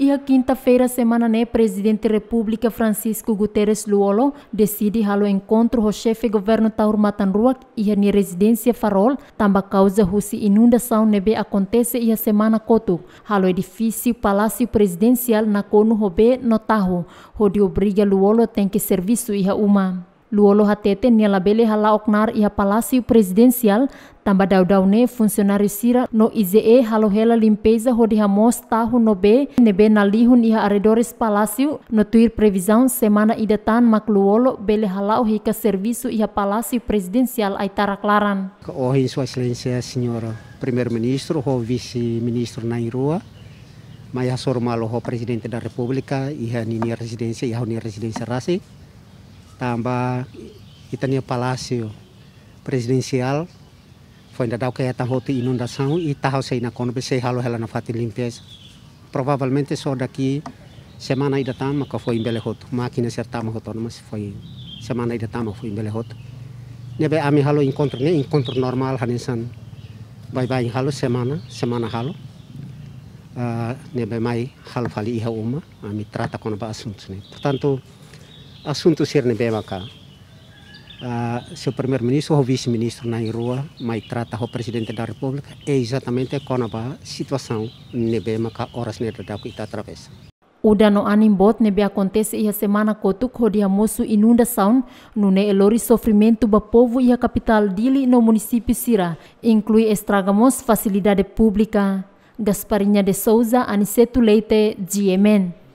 E a quinta-feira, semana, né, presidente da República Francisco Guterres Luolo decide ao encontro o chefe governo Taur Matanruak e a residência Farol, também causa russi inundação nebe né, acontece e a semana coto. Ao edifício Palácio Presidencial na Kono Robé, no Tahu, onde obriga Luolo tem que serviço e a uma. Luolo hatete niala bele hala oknar ia palácio presidensial tamba ne funcionário sira no IZE halo hela limpeza diha mos tahu no be nebe nalihun iha aredores palácio no tuir previsaun semana idatan mak Luolo bele hala hika servisu iha palasi presidensial aitara taraklaran. Ohi sua excelência senhora primer ministro ho visi ministro na Irua, Maya Sormalo, ho presidente da Republika iha nini residensi iha nini residensi rasi tambah itania palasio presidensial. foi ainda dado que é tão inundação e tá hoje na quando sei halo hela na fati limpeza provavelmente só daqui semana ida tama que foi em Belo Horizonte máquina certa mas mas foi semana ida tama foi em Belo nebe ami halo encontro ne encontro normal hanesan bai bye halo semana semana halo ah, nebe mai halo fali iha uma ami trata com o assunto portanto assunto CERNBEM cá. Uh, seu primeiro-ministro ou vice-ministro na rua, mas trata o presidente da República, é exatamente a situação nebema cá horas nele da que atravessa. O dano animbot nebe acontece ia semana kotuk ho dia moço inundação no ne elori sofrimento ba povo ia capital dili no município Sira, inclui estragamos facilidade pública. Gasparinha de Souza, Aniceto Leite, Diemen.